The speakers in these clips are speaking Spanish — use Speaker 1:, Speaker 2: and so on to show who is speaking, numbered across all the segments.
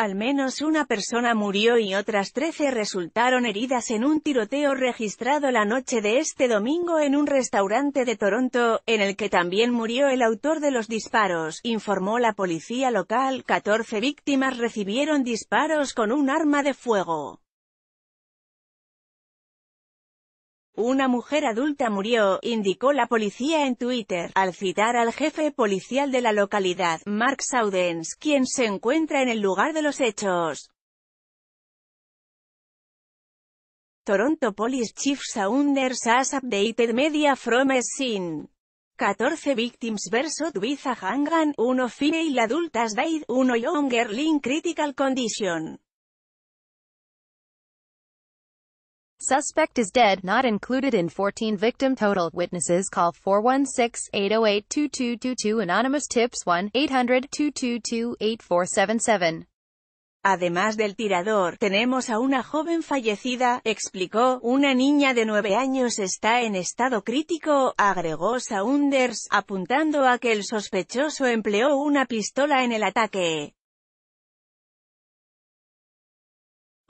Speaker 1: Al menos una persona murió y otras 13 resultaron heridas en un tiroteo registrado la noche de este domingo en un restaurante de Toronto, en el que también murió el autor de los disparos, informó la policía local. 14 víctimas recibieron disparos con un arma de fuego. Una mujer adulta murió, indicó la policía en Twitter, al citar al jefe policial de la localidad, Mark Saudens, quien se encuentra en el lugar de los hechos. Toronto Police Chief Saunders has updated media from a scene. 14 victims versus with a handgun, 1 female adult has died, 1 girl in critical condition. suspect is dead, not included in 14 victim total. Witnesses call 416-808-2222 anonymous tips 1-800-222-8477. Además del tirador, tenemos a una joven fallecida, explicó, una niña de 9 años está en estado crítico, agregó Saunders, apuntando a que el sospechoso empleó una pistola en el ataque.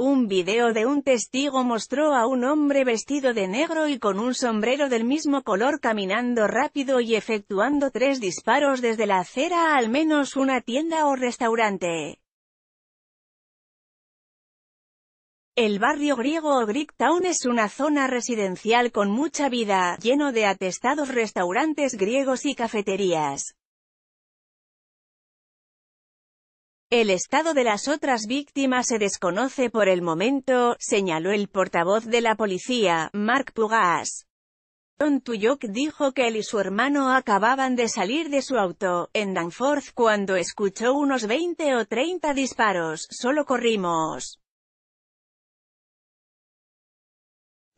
Speaker 1: Un video de un testigo mostró a un hombre vestido de negro y con un sombrero del mismo color caminando rápido y efectuando tres disparos desde la acera a al menos una tienda o restaurante. El barrio griego Greek Town es una zona residencial con mucha vida, lleno de atestados restaurantes griegos y cafeterías. El estado de las otras víctimas se desconoce por el momento, señaló el portavoz de la policía, Mark Pugas. Don Tuyok dijo que él y su hermano acababan de salir de su auto, en Danforth, cuando escuchó unos 20 o 30 disparos, solo corrimos.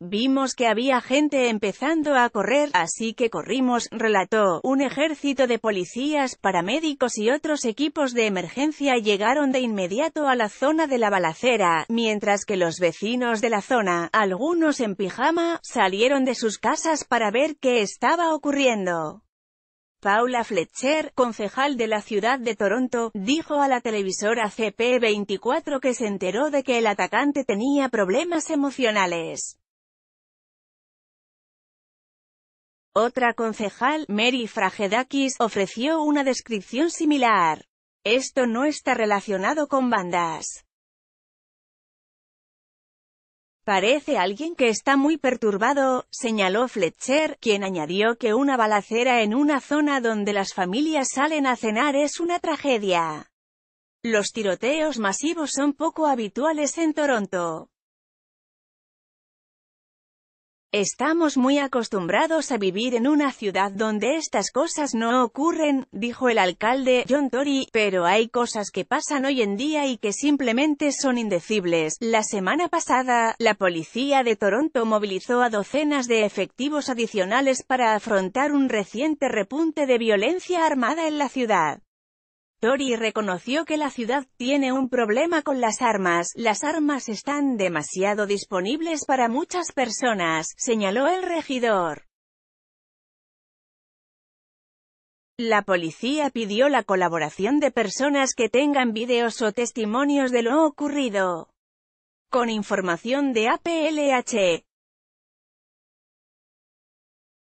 Speaker 1: Vimos que había gente empezando a correr, así que corrimos, relató. Un ejército de policías, paramédicos y otros equipos de emergencia llegaron de inmediato a la zona de la balacera, mientras que los vecinos de la zona, algunos en pijama, salieron de sus casas para ver qué estaba ocurriendo. Paula Fletcher, concejal de la ciudad de Toronto, dijo a la televisora CP24 que se enteró de que el atacante tenía problemas emocionales. Otra concejal, Mary Fragedakis, ofreció una descripción similar. Esto no está relacionado con bandas. Parece alguien que está muy perturbado, señaló Fletcher, quien añadió que una balacera en una zona donde las familias salen a cenar es una tragedia. Los tiroteos masivos son poco habituales en Toronto. Estamos muy acostumbrados a vivir en una ciudad donde estas cosas no ocurren, dijo el alcalde, John Tory, pero hay cosas que pasan hoy en día y que simplemente son indecibles. La semana pasada, la policía de Toronto movilizó a docenas de efectivos adicionales para afrontar un reciente repunte de violencia armada en la ciudad. Tori reconoció que la ciudad tiene un problema con las armas, las armas están demasiado disponibles para muchas personas, señaló el regidor. La policía pidió la colaboración de personas que tengan videos o testimonios de lo ocurrido. Con información de APLH,